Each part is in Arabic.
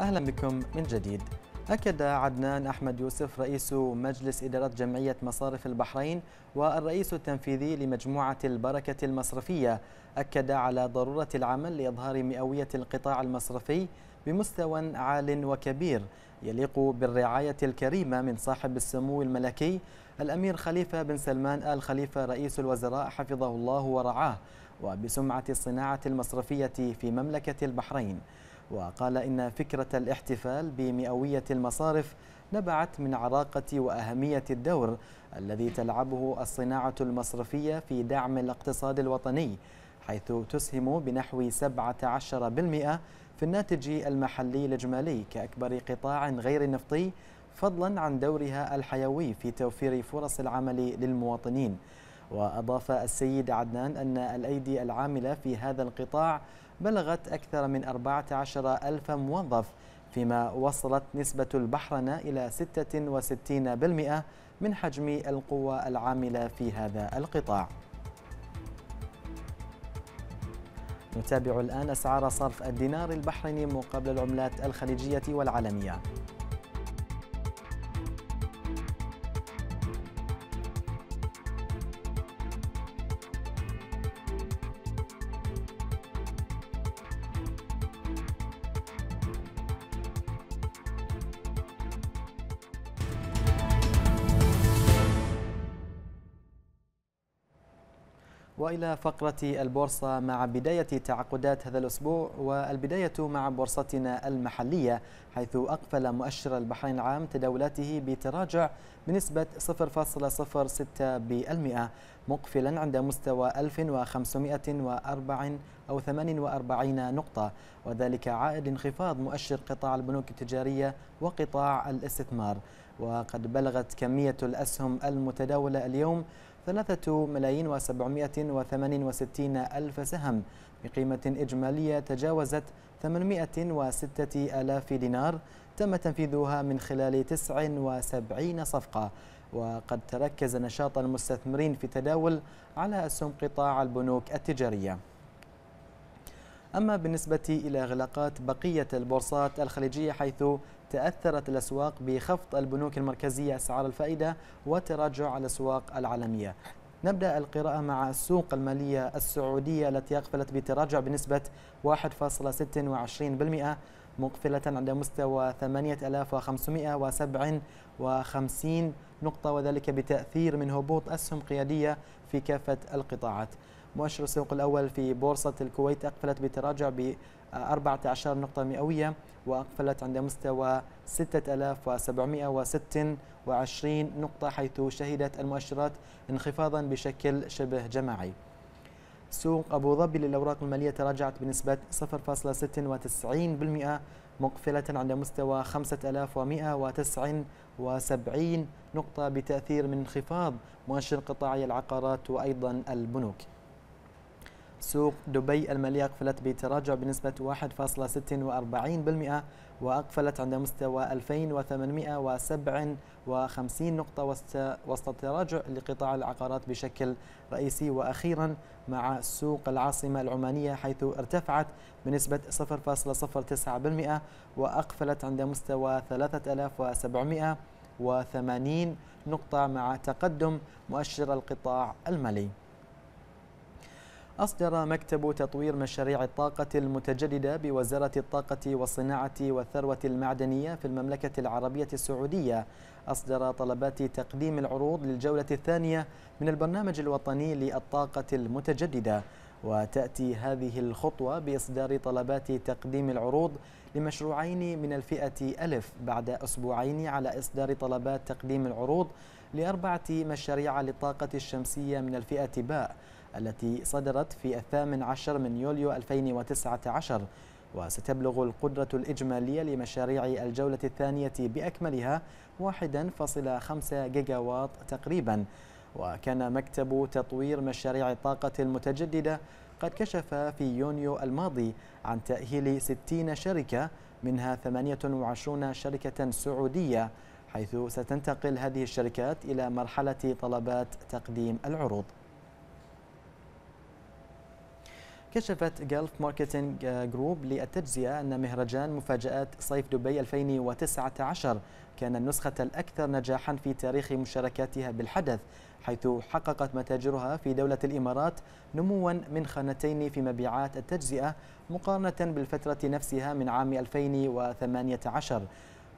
أهلا بكم من جديد أكد عدنان أحمد يوسف رئيس مجلس إدارة جمعية مصارف البحرين والرئيس التنفيذي لمجموعة البركة المصرفية أكد على ضرورة العمل لإظهار مئوية القطاع المصرفي بمستوى عال وكبير يليق بالرعاية الكريمة من صاحب السمو الملكي الأمير خليفة بن سلمان آل خليفة رئيس الوزراء حفظه الله ورعاه وبسمعة الصناعة المصرفية في مملكة البحرين وقال إن فكرة الاحتفال بمئوية المصارف نبعت من عراقة وأهمية الدور الذي تلعبه الصناعة المصرفية في دعم الاقتصاد الوطني حيث تسهم بنحو 17% في الناتج المحلي الإجمالي كأكبر قطاع غير نفطي فضلا عن دورها الحيوي في توفير فرص العمل للمواطنين وأضاف السيد عدنان أن الأيدي العاملة في هذا القطاع بلغت أكثر من 14 ألف موظف فيما وصلت نسبة البحرنة إلى 66% من حجم القوى العاملة في هذا القطاع نتابع الآن أسعار صرف الدينار البحريني مقابل العملات الخليجية والعالمية وإلى فقرة البورصة مع بداية تعاقدات هذا الأسبوع والبداية مع بورصتنا المحلية حيث أقفل مؤشر البحرين العام تداولاته بتراجع بنسبة 0.06% مقفلا عند مستوى 1504 أو 48 نقطة وذلك عائد انخفاض مؤشر قطاع البنوك التجارية وقطاع الاستثمار وقد بلغت كمية الأسهم المتداولة اليوم ثلاثة ملايين وسبعمائة وثمانين وستين ألف سهم بقيمة إجمالية تجاوزت وستة ألاف دينار تم تنفيذها من خلال 79 صفقة وقد تركز نشاط المستثمرين في التداول على أسهم قطاع البنوك التجارية أما بالنسبة إلى إغلاقات بقية البورصات الخليجية حيث تأثرت الأسواق بخفض البنوك المركزية أسعار الفائدة وتراجع الأسواق العالمية نبدأ القراءة مع السوق المالية السعودية التي أقفلت بتراجع بنسبة 1.26% مقفلة عند مستوى 8557 نقطة وذلك بتأثير من هبوط أسهم قيادية في كافة القطاعات مؤشر السوق الأول في بورصة الكويت أقفلت بتراجع ب 14 نقطة مئوية وأقفلت عند مستوى 6726 نقطة حيث شهدت المؤشرات انخفاضا بشكل شبه جماعي سوق أبو ظبي للأوراق المالية تراجعت بنسبة 0.96% مقفلة عند مستوى 5179 نقطة بتأثير من انخفاض مؤشر قطاعي العقارات وأيضا البنوك سوق دبي المالية أقفلت بتراجع بنسبة 1.46% وأقفلت عند مستوى 2857 نقطة وسط التراجع لقطاع العقارات بشكل رئيسي وأخيرا مع سوق العاصمة العمانية حيث ارتفعت بنسبة 0.09% وأقفلت عند مستوى 3780 نقطة مع تقدم مؤشر القطاع المالي أصدر مكتب تطوير مشاريع الطاقة المتجددة بوزارة الطاقة والصناعة والثروة المعدنية في المملكة العربية السعودية أصدر طلبات تقديم العروض للجولة الثانية من البرنامج الوطني للطاقة المتجددة وتأتي هذه الخطوة بإصدار طلبات تقديم العروض لمشروعين من الفئة ألف بعد أسبوعين على إصدار طلبات تقديم العروض لأربعة مشاريع للطاقة الشمسية من الفئة باء التي صدرت في الثامن عشر من يوليو 2019 وستبلغ القدرة الإجمالية لمشاريع الجولة الثانية بأكملها 1.5 جيجاوات تقريبا وكان مكتب تطوير مشاريع الطاقة المتجددة قد كشف في يونيو الماضي عن تأهيل 60 شركة منها 28 شركة سعودية حيث ستنتقل هذه الشركات إلى مرحلة طلبات تقديم العروض كشفت جلف ماركتينج جروب للتجزئة أن مهرجان مفاجآت صيف دبي 2019 كان النسخة الأكثر نجاحا في تاريخ مشاركاتها بالحدث حيث حققت متاجرها في دولة الإمارات نموا من خانتين في مبيعات التجزئة مقارنة بالفترة نفسها من عام 2018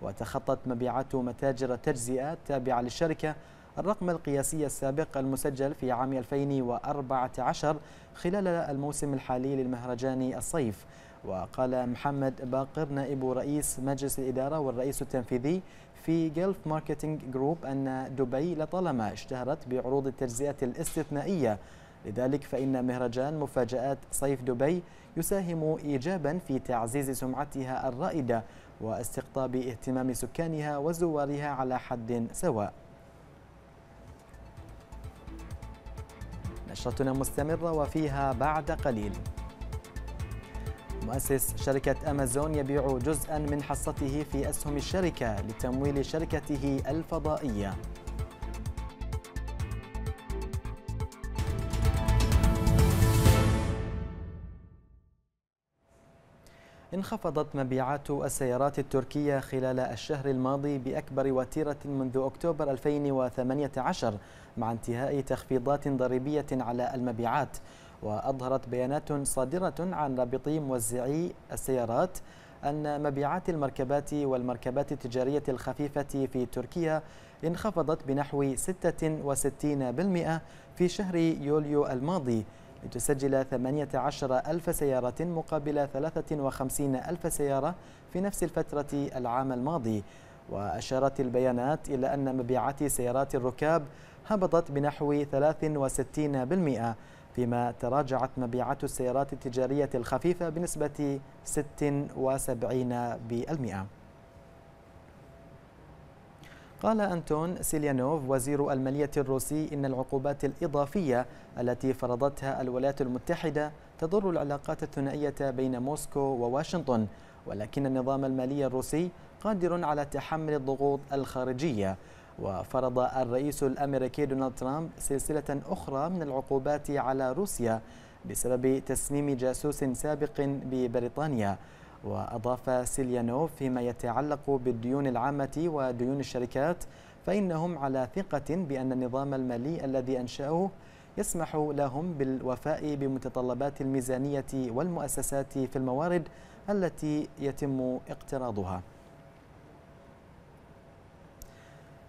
وتخطت مبيعات متاجر التجزئة التابعة للشركة الرقم القياسي السابق المسجل في عام 2014 خلال الموسم الحالي للمهرجان الصيف وقال محمد باقر نائب رئيس مجلس الإدارة والرئيس التنفيذي في جلف ماركتينج جروب أن دبي لطالما اشتهرت بعروض التجزئة الاستثنائية لذلك فإن مهرجان مفاجآت صيف دبي يساهم إيجابا في تعزيز سمعتها الرائدة واستقطاب اهتمام سكانها وزوارها على حد سواء نشرتنا مستمرة وفيها بعد قليل مؤسس شركة أمازون يبيع جزءا من حصته في أسهم الشركة لتمويل شركته الفضائية انخفضت مبيعات السيارات التركية خلال الشهر الماضي بأكبر وتيرة منذ أكتوبر 2018 مع انتهاء تخفيضات ضريبية على المبيعات وأظهرت بيانات صادرة عن رابطي موزعي السيارات أن مبيعات المركبات والمركبات التجارية الخفيفة في تركيا انخفضت بنحو 66% في شهر يوليو الماضي لتسجل 18 ألف سيارة مقابل 53 ألف سيارة في نفس الفترة العام الماضي وأشارت البيانات إلى أن مبيعات سيارات الركاب هبطت بنحو 63% فيما تراجعت مبيعات السيارات التجارية الخفيفة بنسبة 76% قال أنتون سيليانوف وزير المالية الروسي إن العقوبات الإضافية التي فرضتها الولايات المتحدة تضر العلاقات الثنائية بين موسكو وواشنطن ولكن النظام المالي الروسي قادر على تحمل الضغوط الخارجية وفرض الرئيس الأمريكي دونالد ترامب سلسلة أخرى من العقوبات على روسيا بسبب تسميم جاسوس سابق ببريطانيا وأضاف سيليانوف فيما يتعلق بالديون العامة وديون الشركات فإنهم على ثقة بأن النظام المالي الذي أنشأوه يسمح لهم بالوفاء بمتطلبات الميزانية والمؤسسات في الموارد التي يتم اقتراضها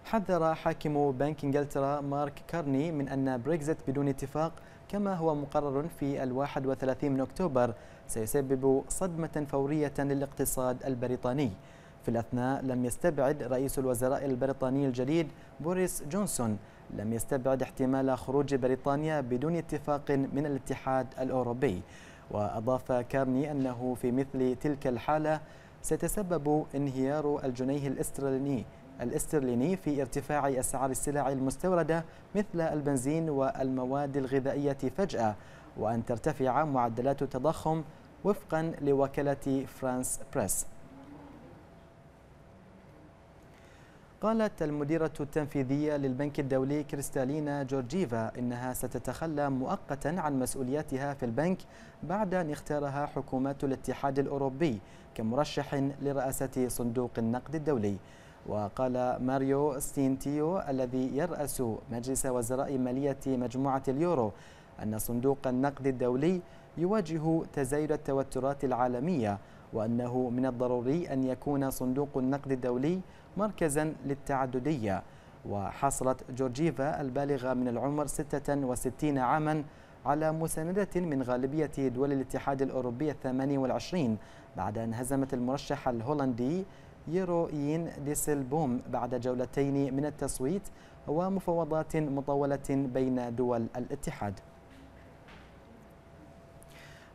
حذر حاكم بنك انجلترا مارك كارني من أن بريكزت بدون اتفاق كما هو مقرر في الواحد وثلاثين من أكتوبر سيسبب صدمة فورية للاقتصاد البريطاني في الأثناء لم يستبعد رئيس الوزراء البريطاني الجديد بوريس جونسون لم يستبعد احتمال خروج بريطانيا بدون اتفاق من الاتحاد الأوروبي وأضاف كارني أنه في مثل تلك الحالة سيتسبب انهيار الجنيه الاسترليني الاسترليني في ارتفاع أسعار السلع المستوردة مثل البنزين والمواد الغذائية فجأة وأن ترتفع معدلات التضخم وفقا لوكالة فرانس بريس قالت المديرة التنفيذية للبنك الدولي كريستالينا جورجيفا إنها ستتخلى مؤقتا عن مسؤولياتها في البنك بعد أن اختارها حكومات الاتحاد الأوروبي كمرشح لرئاسة صندوق النقد الدولي وقال ماريو ستينتيو الذي يرأس مجلس وزراء مالية مجموعة اليورو أن صندوق النقد الدولي يواجه تزايد التوترات العالمية وأنه من الضروري أن يكون صندوق النقد الدولي مركزا للتعددية وحصلت جورجيفا البالغة من العمر 66 عاما على مساندة من غالبية دول الاتحاد الأوروبي الثماني والعشرين بعد أن هزمت المرشح الهولندي ديسل ديسلبوم بعد جولتين من التصويت ومفاوضات مطولة بين دول الاتحاد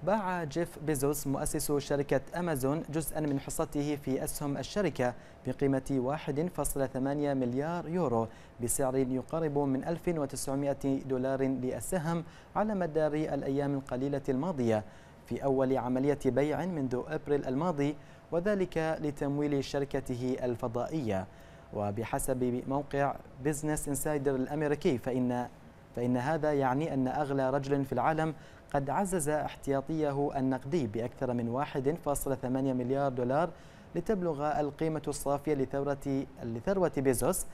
باع جيف بيزوس مؤسس شركة أمازون جزءا من حصته في أسهم الشركة بقيمة 1.8 مليار يورو بسعر يقارب من 1900 دولار للسهم على مدار الأيام القليلة الماضية في أول عملية بيع منذ أبريل الماضي وذلك لتمويل شركته الفضائية وبحسب موقع بزنس انسايدر الأمريكي فإن فإن هذا يعني أن أغلى رجل في العالم قد عزز احتياطيه النقدي بأكثر من 1.8 مليار دولار لتبلغ القيمة الصافية لثورة لثروة بيزوس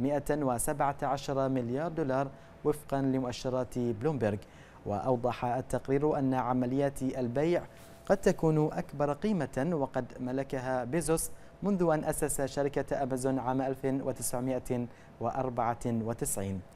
117 مليار دولار وفقا لمؤشرات بلومبرغ وأوضح التقرير أن عمليات البيع قد تكون أكبر قيمة وقد ملكها بيزوس منذ أن أسس شركة أمازون عام 1994